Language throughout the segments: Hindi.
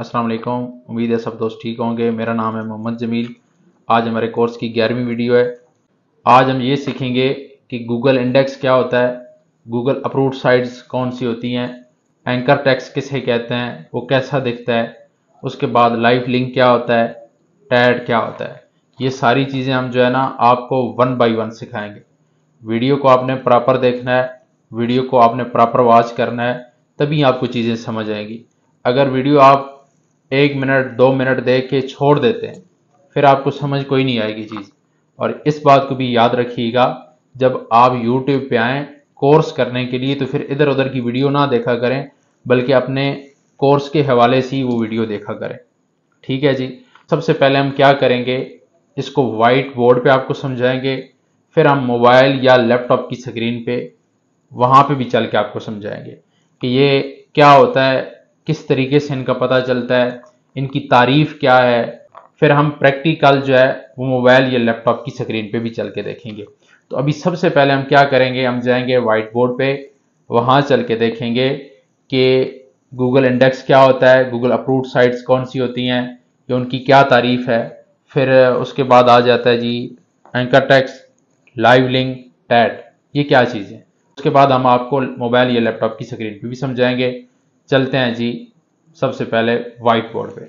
अस्सलाम वालेकुम उम्मीद है सब दोस्त ठीक होंगे मेरा नाम है मोहम्मद जमील आज हमारे कोर्स की ग्यारहवीं वीडियो है आज हम ये सीखेंगे कि गूगल इंडेक्स क्या होता है गूगल अप्रूव्ड साइट्स कौन सी होती हैं एंकर टैक्स किसे कहते हैं वो कैसा दिखता है उसके बाद लाइव लिंक क्या होता है टैड क्या होता है ये सारी चीज़ें हम जो है ना आपको वन बाई वन सिखाएंगे वीडियो को आपने प्रॉपर देखना है वीडियो को आपने प्रॉपर वॉच करना है तभी आपको चीज़ें समझ आएंगी अगर वीडियो आप एक मिनट दो मिनट दे के छोड़ देते हैं फिर आपको समझ कोई नहीं आएगी चीज़ और इस बात को भी याद रखिएगा जब आप यूट्यूब पे आए कोर्स करने के लिए तो फिर इधर उधर की वीडियो ना देखा करें बल्कि अपने कोर्स के हवाले से ही वो वीडियो देखा करें ठीक है जी सबसे पहले हम क्या करेंगे इसको वाइट बोर्ड पे आपको समझाएंगे फिर हम मोबाइल या लैपटॉप की स्क्रीन पे वहां पे भी चल के आपको समझाएंगे कि ये क्या होता है किस तरीके से इनका पता चलता है इनकी तारीफ क्या है फिर हम प्रैक्टिकल जो है वो मोबाइल या लैपटॉप की स्क्रीन पे भी चल के देखेंगे तो अभी सबसे पहले हम क्या करेंगे हम जाएंगे वाइट बोर्ड पे वहाँ चल के देखेंगे कि गूगल इंडेक्स क्या होता है गूगल अप्रूव्ड साइट्स कौन सी होती हैं या उनकी क्या तारीफ है फिर उसके बाद आ जाता है जी anchor text live link TAT ये क्या चीज़ है उसके बाद हम आपको मोबाइल या लैपटॉप की स्क्रीन पे भी समझाएंगे चलते हैं जी सबसे पहले वाइट बोर्ड पे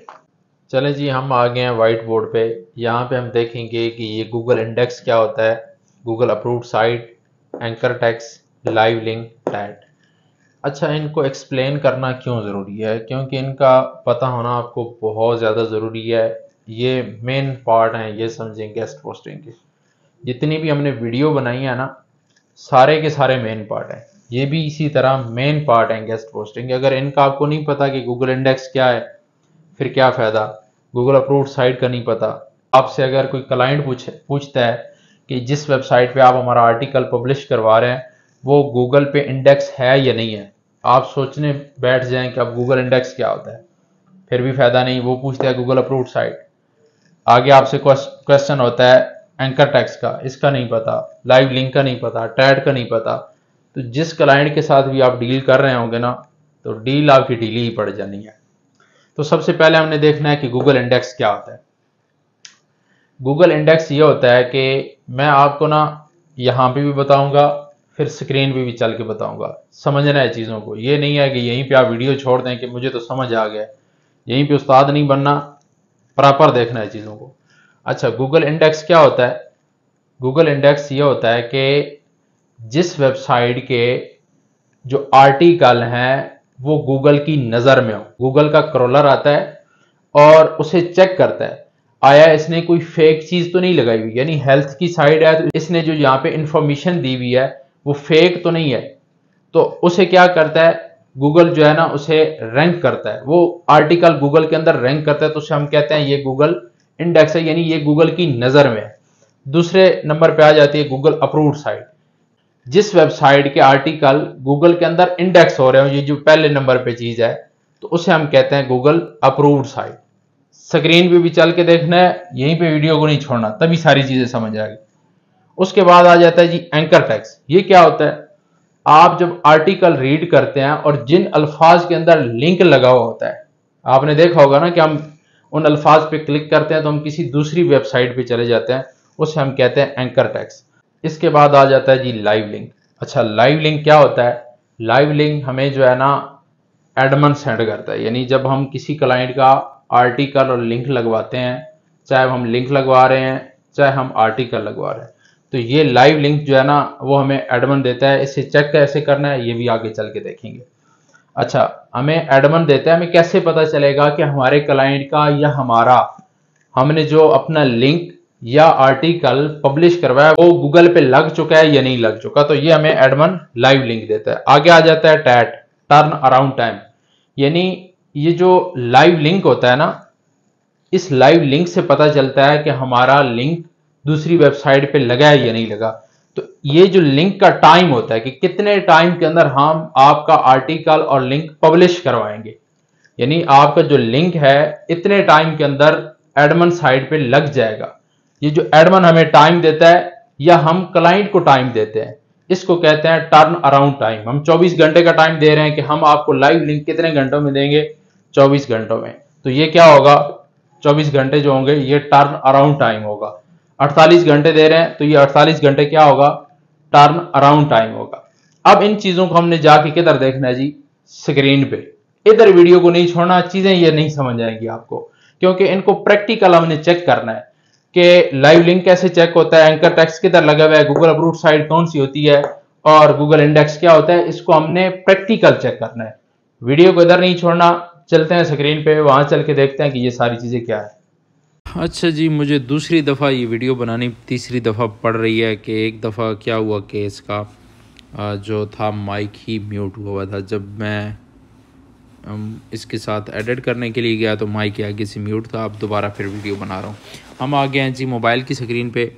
चले जी हम आ गए हैं वाइट बोर्ड पे यहाँ पे हम देखेंगे कि ये गूगल इंडेक्स क्या होता है Google approve site anchor text live link TAT अच्छा इनको एक्सप्लेन करना क्यों ज़रूरी है क्योंकि इनका पता होना आपको बहुत ज़्यादा ज़रूरी है ये मेन पार्ट हैं ये समझें गेस्ट पोस्टिंग के जितनी भी हमने वीडियो बनाई है ना सारे के सारे मेन पार्ट हैं ये भी इसी तरह मेन पार्ट है गेस्ट पोस्टिंग अगर इनका आपको नहीं पता कि गूगल इंडेक्स क्या है फिर क्या फ़ायदा गूगल अप्रूव साइट का नहीं पता आपसे अगर कोई क्लाइंट पूछे पूछता है कि जिस वेबसाइट पे आप हमारा आर्टिकल पब्लिश करवा रहे हैं वो गूगल पे इंडेक्स है या नहीं है आप सोचने बैठ जाएं कि अब गूगल इंडेक्स क्या होता है फिर भी फ़ायदा नहीं वो पूछते हैं गूगल अप्रूव साइट आगे आपसे क्वेश्चन होता है एंकर टैक्स का इसका नहीं पता लाइव लिंक का नहीं पता टैड का नहीं पता तो जिस क्लाइंट के साथ भी आप डील कर रहे होंगे ना तो डील आपकी डील ही पड़ जानी है तो सबसे पहले हमने देखना है कि गूगल इंडेक्स क्या होता है गूगल इंडेक्स ये होता है कि मैं आपको ना यहां पे भी बताऊंगा फिर स्क्रीन पे भी चल के बताऊंगा समझना है चीज़ों को ये नहीं है कि यहीं पे आप वीडियो छोड़ दें कि मुझे तो समझ आ गया यहीं पे उस्ताद नहीं बनना प्रॉपर देखना है चीज़ों को अच्छा गूगल इंडेक्स क्या होता है गूगल इंडेक्स ये होता है कि जिस वेबसाइट के जो आर्टिकल हैं वो गूगल की नज़र में हो गूगल का क्रोलर आता है और उसे चेक करता है आया इसने कोई फेक चीज़ तो नहीं लगाई हुई यानी हेल्थ की साइड है तो इसने जो यहाँ पे इंफॉर्मेशन दी हुई है वो फेक तो नहीं है तो उसे क्या करता है गूगल जो है ना उसे रैंक करता है वो आर्टिकल गूगल के अंदर रैंक करता है तो उसे हम कहते हैं ये गूगल इंडेक्स है यानी ये गूगल की नज़र में है दूसरे नंबर पे आ जाती है गूगल अप्रूव्ड साइट जिस वेबसाइट के आर्टिकल गूगल के अंदर इंडेक्स हो रहे हो ये जो पहले नंबर पे चीज है तो उसे हम कहते हैं गूगल अप्रूव्ड साइट स्क्रीन पे भी चल के देखना है यहीं पे वीडियो को नहीं छोड़ना तभी सारी चीजें समझ आएगी उसके बाद आ जाता है जी एंकर टैक्स ये क्या होता है आप जब आर्टिकल रीड करते हैं और जिन अल्फाज के अंदर लिंक लगा हुआ होता है आपने देखा होगा ना कि हम उन अल्फाज पे क्लिक करते हैं तो हम किसी दूसरी वेबसाइट पे चले जाते हैं उसे हम कहते हैं एंकर टैक्स इसके बाद आ जाता है जी लाइव लिंक अच्छा लाइव लिंक क्या होता है लाइव लिंक हमें जो है ना एडमन सेंड करता है यानी जब हम किसी क्लाइंट का आर्टिकल और लिंक लगवाते हैं चाहे हम लिंक लगवा रहे हैं चाहे हम आर्टिकल लगवा रहे हैं तो ये लाइव लिंक जो है ना वो हमें एडमन देता है इसे चेक कैसे करना है ये भी आगे चल के देखेंगे अच्छा हमें एडमन देता है हमें कैसे पता चलेगा कि हमारे क्लाइंट का या हमारा हमने जो अपना लिंक या आर्टिकल पब्लिश करवाया वो गूगल पे लग चुका है या नहीं लग चुका तो ये हमें एडमन लाइव लिंक देता है आगे आ जाता है टैट टर्न अराउंड टाइम यानी ये जो लाइव लिंक होता है ना इस लाइव लिंक से पता चलता है कि हमारा लिंक दूसरी वेबसाइट पे लगा है या नहीं लगा तो ये जो लिंक का टाइम होता है कि कितने टाइम के अंदर हम आपका आर्टिकल और लिंक पब्लिश करवाएंगे यानी आपका जो लिंक है इतने टाइम के अंदर एडमन साइट पे लग जाएगा ये जो एडमन हमें टाइम देता है या हम क्लाइंट को टाइम देते हैं इसको कहते हैं टर्न अराउंड टाइम हम 24 घंटे का टाइम दे रहे हैं कि हम आपको लाइव लिंक कितने घंटों में देंगे 24 घंटों में तो ये क्या होगा 24 घंटे जो होंगे ये टर्न अराउंड टाइम होगा 48 घंटे दे रहे हैं तो ये 48 घंटे क्या होगा टर्न अराउंड टाइम होगा अब इन चीजों को हमने जाके किधर देखना है जी स्क्रीन पे इधर वीडियो को नहीं छोड़ना चीजें ये नहीं समझ आएंगी आपको क्योंकि इनको प्रैक्टिकल हमने चेक करना है कि लाइव लिंक कैसे चेक होता है एंकर टैक्स किधर लगा हुआ है गूगल अप्रूव साइट कौन सी होती है और गूगल इंडेक्स क्या होता है इसको हमने प्रैक्टिकल चेक करना है वीडियो को इधर नहीं छोड़ना चलते हैं स्क्रीन पे वहां चल के देखते हैं कि ये सारी चीज़ें क्या है अच्छा जी मुझे दूसरी दफ़ा ये वीडियो बनानी तीसरी दफ़ा पड़ रही है कि एक दफ़ा क्या हुआ कि इसका जो था माइक ही म्यूट हुआ था जब मैं इसके साथ एडिट करने के लिए गया तो माइक आगे से म्यूट था अब दोबारा फिर वीडियो बना रहा हूँ हम आ गए हैं जी मोबाइल की स्क्रीन पे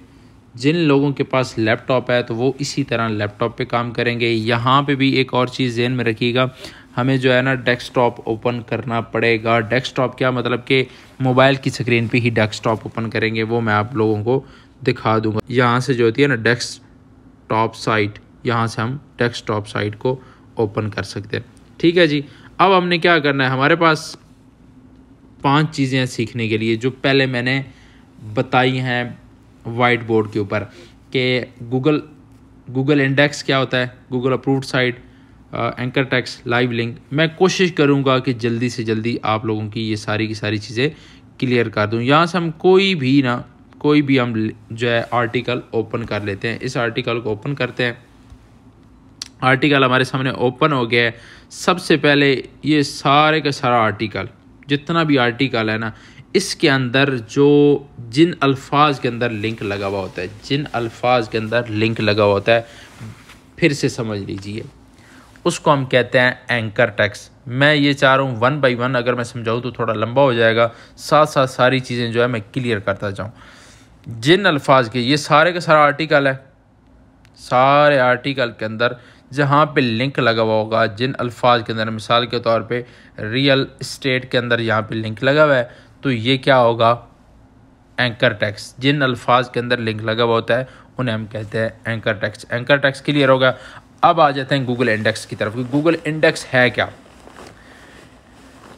जिन लोगों के पास लैपटॉप है तो वो इसी तरह लैपटॉप पे काम करेंगे यहाँ पे भी एक और चीज़ जहन में रखिएगा हमें जो है ना डेस्कटॉप ओपन करना पड़ेगा डेस्कटॉप क्या मतलब कि मोबाइल की स्क्रीन पे ही डेस्कटॉप ओपन करेंगे वो मैं आप लोगों को दिखा दूंगा यहाँ से जो होती है ना डेस्कटॉप साइट यहाँ से हम डेस्कटॉप साइट को ओपन कर सकते हैं ठीक है जी अब हमने क्या करना है हमारे पास पाँच चीज़ें सीखने के लिए जो पहले मैंने बताई हैं वाइट बोर्ड के ऊपर कि गूगल गूगल इंडेक्स क्या होता है Google approved site anchor text live link मैं कोशिश करूँगा कि जल्दी से जल्दी आप लोगों की ये सारी की सारी चीज़ें क्लियर कर दूँ यहाँ से हम कोई भी ना कोई भी हम जो है आर्टिकल ओपन कर लेते हैं इस आर्टिकल को ओपन करते हैं आर्टिकल हमारे सामने ओपन हो गया है सबसे पहले ये सारे का सारा आर्टिकल जितना भी आर्टिकल है ना इसके अंदर जो जिन अल्फाज के अंदर लिंक लगा हुआ होता है जिन अल्फाज के अंदर लिंक लगा हुआ होता है फिर से समझ लीजिए उसको हम कहते हैं एंकर टैक्स मैं ये चाह रहा हूँ वन बाई वन अगर मैं समझाऊँ तो थोड़ा लंबा हो जाएगा साथ साथ सारी चीज़ें जो है मैं क्लियर करता जाऊँ जिन अल्फाज के ये सारे का सारा आर्टिकल है सारे आर्टिकल के अंदर जहाँ पे लिंक लगा हुआ होगा जिन अल्फाज के अंदर मिसाल के तौर पे रियल इस्टेट के अंदर यहाँ पे लिंक लगा हुआ है तो ये क्या होगा एंकर टैक्स जिन अल्फाज के अंदर लिंक लगा हुआ होता है उन्हें हम कहते हैं anchor text anchor text clear होगा अब आ जाते हैं गूगल इंडेक्स की तरफ गूगल इंडेक्स है क्या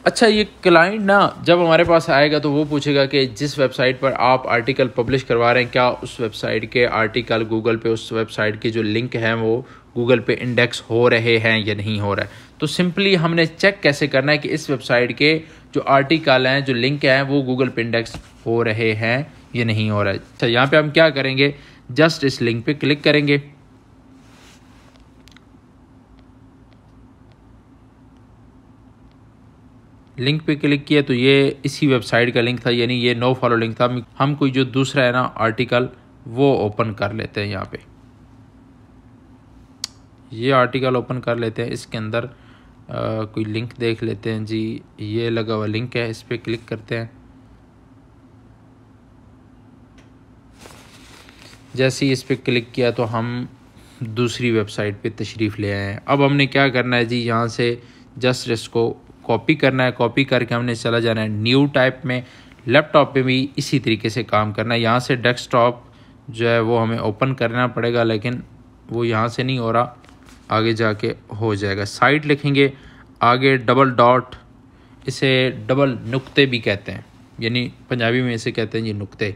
अच्छा ये क्लाइंट ना जब हमारे पास आएगा तो वो पूछेगा कि जिस वेबसाइट पर आप आर्टिकल पब्लिश करवा रहे हैं क्या उस वेबसाइट के आर्टिकल गूगल पे उस वेबसाइट की जो लिंक है वो गूगल पे इंडेक्स हो रहे हैं या नहीं हो रहा है तो सिंपली हमने चेक कैसे करना है कि इस वेबसाइट के जो आर्टिकल हैं जो लिंक हैं वो गूगल पे इंडेक्स हो रहे हैं या नहीं हो रहा है अच्छा यहाँ पर हम क्या करेंगे जस्ट इस लिंक पर क्लिक करेंगे लिंक पे क्लिक किया तो ये इसी वेबसाइट का लिंक था यानी ये नो फॉलो लिंक था हम कोई जो दूसरा है ना आर्टिकल वो ओपन कर लेते हैं यहाँ पे ये आर्टिकल ओपन कर लेते हैं इसके अंदर आ, कोई लिंक देख लेते हैं जी ये लगा हुआ लिंक है इस पर क्लिक करते हैं जैसे ही इस पर क्लिक किया तो हम दूसरी वेबसाइट पे तशरीफ़ ले आए हैं अब हमने क्या करना है जी यहाँ से जस्ट इसको कॉपी करना है कॉपी करके हमने चला जाना है न्यू टाइप में लैपटॉप पे भी इसी तरीके से काम करना है यहाँ से डेस्कटॉप जो है वो हमें ओपन करना पड़ेगा लेकिन वो यहाँ से नहीं हो रहा आगे जाके हो जाएगा साइड लिखेंगे आगे डबल डॉट इसे डबल नुक्ते भी कहते हैं यानी पंजाबी में इसे कहते हैं ये नुक्ते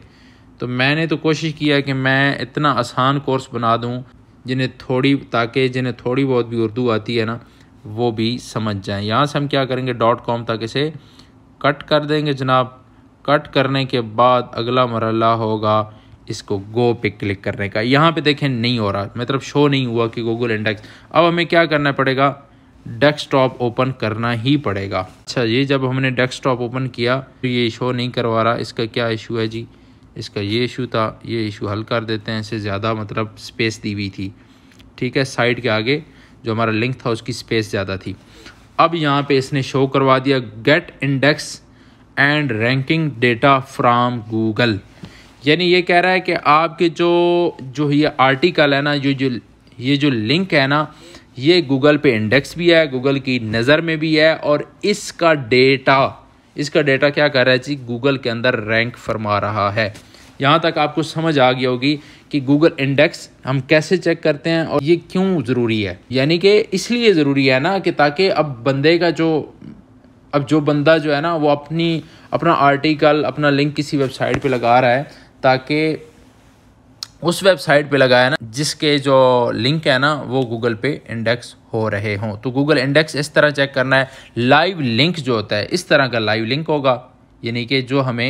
तो मैंने तो कोशिश किया कि मैं इतना आसान कोर्स बना दूँ जिन्हें थोड़ी ताकि जिन्हें थोड़ी बहुत भी उर्दू आती है ना वो भी समझ जाएं यहाँ से हम क्या करेंगे डॉट कॉम तक इसे कट कर देंगे जनाब कट करने के बाद अगला मरला होगा इसको गो पे क्लिक करने का यहाँ पे देखें नहीं हो रहा मतलब शो नहीं हुआ कि गूगल इंडेक्स अब हमें क्या करना पड़ेगा डेस्कटॉप ओपन करना ही पड़ेगा अच्छा ये जब हमने डेस्कटॉप ओपन किया तो ये शो नहीं करवा रहा इसका क्या इशू है जी इसका ये इशू था ये इशू हल कर देते हैं इसे ज़्यादा मतलब स्पेस दी हुई थी ठीक है साइड के आगे जो हमारा लिंक था उसकी स्पेस ज़्यादा थी अब यहाँ पे इसने शो करवा दिया get index and ranking data from Google यानी ये कह रहा है कि आपके जो जो ये आर्टिकल है ना ये जो ये जो लिंक है ना ये गूगल पे इंडेक्स भी है गूगल की नज़र में भी है और इसका डेटा इसका डेटा क्या कर रहा है जी गूगल के अंदर रैंक फरमा रहा है यहाँ तक आपको समझ आ गई होगी कि गूगल इंडेक्स हम कैसे चेक करते हैं और ये क्यों ज़रूरी है यानी कि इसलिए ज़रूरी है ना कि ताकि अब बंदे का जो अब जो बंदा जो है ना वो अपनी अपना आर्टिकल अपना लिंक किसी वेबसाइट पे लगा रहा है ताकि उस वेबसाइट पे लगाया ना जिसके जो लिंक है ना वो गूगल पे इंडेक्स हो रहे हों तो गूगल इंडेक्स इस तरह चेक करना है लाइव लिंक जो होता है इस तरह का लाइव लिंक होगा यानी कि जो हमें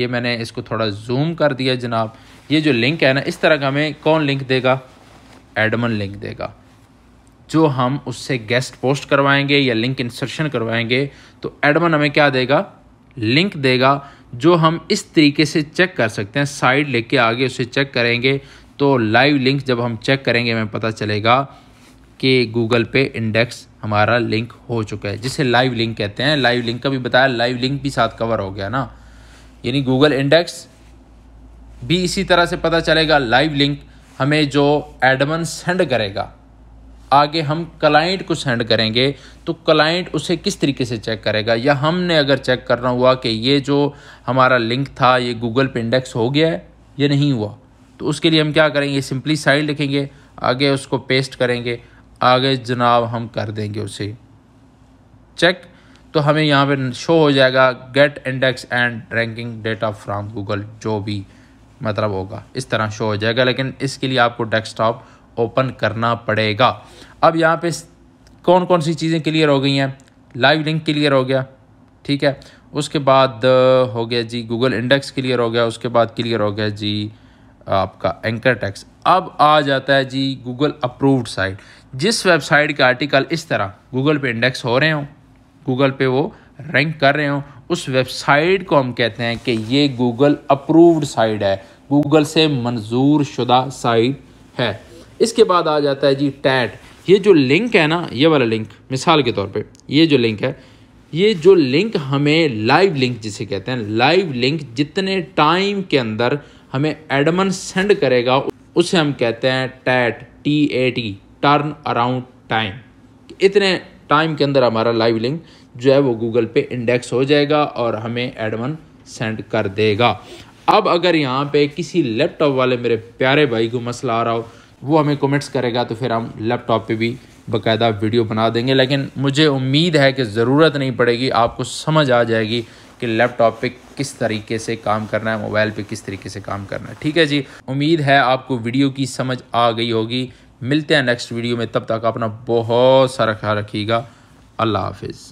ये मैंने इसको थोड़ा जूम कर दिया जनाब ये जो लिंक है ना इस तरह का हमें कौन लिंक देगा एडमन लिंक देगा जो हम उससे गेस्ट पोस्ट करवाएंगे या लिंक इंसर्शन करवाएंगे तो एडमन हमें क्या देगा लिंक देगा जो हम इस तरीके से चेक कर सकते हैं साइड लेके आगे उसे चेक करेंगे तो लाइव लिंक जब हम चेक करेंगे हमें पता चलेगा कि गूगल पे इंडेक्स हमारा लिंक हो चुका है जिसे लाइव लिंक कहते हैं लाइव लिंक का भी बताया लाइव लिंक भी साथ कवर हो गया ना यानी गूगल इंडेक्स भी इसी तरह से पता चलेगा लाइव लिंक हमें जो एडमन सेंड करेगा आगे हम क्लाइंट को सेंड करेंगे तो क्लाइंट उसे किस तरीके से चेक करेगा या हमने अगर चेक करना हुआ कि ये जो हमारा लिंक था ये गूगल पे इंडेक्स हो गया है या नहीं हुआ तो उसके लिए हम क्या करेंगे सिंपली साइड लिखेंगे आगे उसको पेस्ट करेंगे आगे जनाब हम कर देंगे उसे चेक तो हमें यहाँ पे शो हो जाएगा get index and ranking data from Google जो भी मतलब होगा इस तरह शो हो जाएगा लेकिन इसके लिए आपको डेस्कटॉप ओपन करना पड़ेगा अब यहाँ पे कौन कौन सी चीज़ें क्लियर हो गई हैं लाइव लिंक क्लियर हो गया ठीक है उसके बाद हो गया जी गूगल इंडेक्स क्लियर हो गया उसके बाद क्लियर हो गया जी आपका एंकर टैक्स अब आ जाता है जी गूगल अप्रूव्ड साइट जिस वेबसाइट के आर्टिकल इस तरह गूगल पे इंडेक्स हो रहे हों गूगल पे वो रैंक कर रहे हों उस वेबसाइट को हम कहते हैं कि ये गूगल अप्रूव्ड साइट है गूगल से मंजूर शुदा साइट है इसके बाद आ जाता है जी टैट ये जो लिंक है ना ये वाला लिंक मिसाल के तौर पे ये जो लिंक है ये जो लिंक हमें लाइव लिंक जिसे कहते हैं लाइव लिंक जितने टाइम के अंदर हमें एडमन सेंड करेगा उसे हम कहते हैं TAT T A T turn around time इतने टाइम के अंदर हमारा लाइव लिंक जो है वो गूगल पे इंडेक्स हो जाएगा और हमें एड वन सेंड कर देगा अब अगर यहाँ पे किसी लैपटॉप वाले मेरे प्यारे भाई को मसला आ रहा हो वो हमें कमेंट्स करेगा तो फिर हम लैपटॉप पे भी बाकायदा वीडियो बना देंगे लेकिन मुझे उम्मीद है कि ज़रूरत नहीं पड़ेगी आपको समझ आ जाएगी कि लैपटॉप पे किस तरीके से काम करना है मोबाइल पे किस तरीके से काम करना है ठीक है जी उम्मीद है आपको वीडियो की समझ आ गई होगी मिलते हैं नेक्स्ट वीडियो में तब तक अपना बहुत सारा ख्याल रखिएगा अल्लाह हाफिज़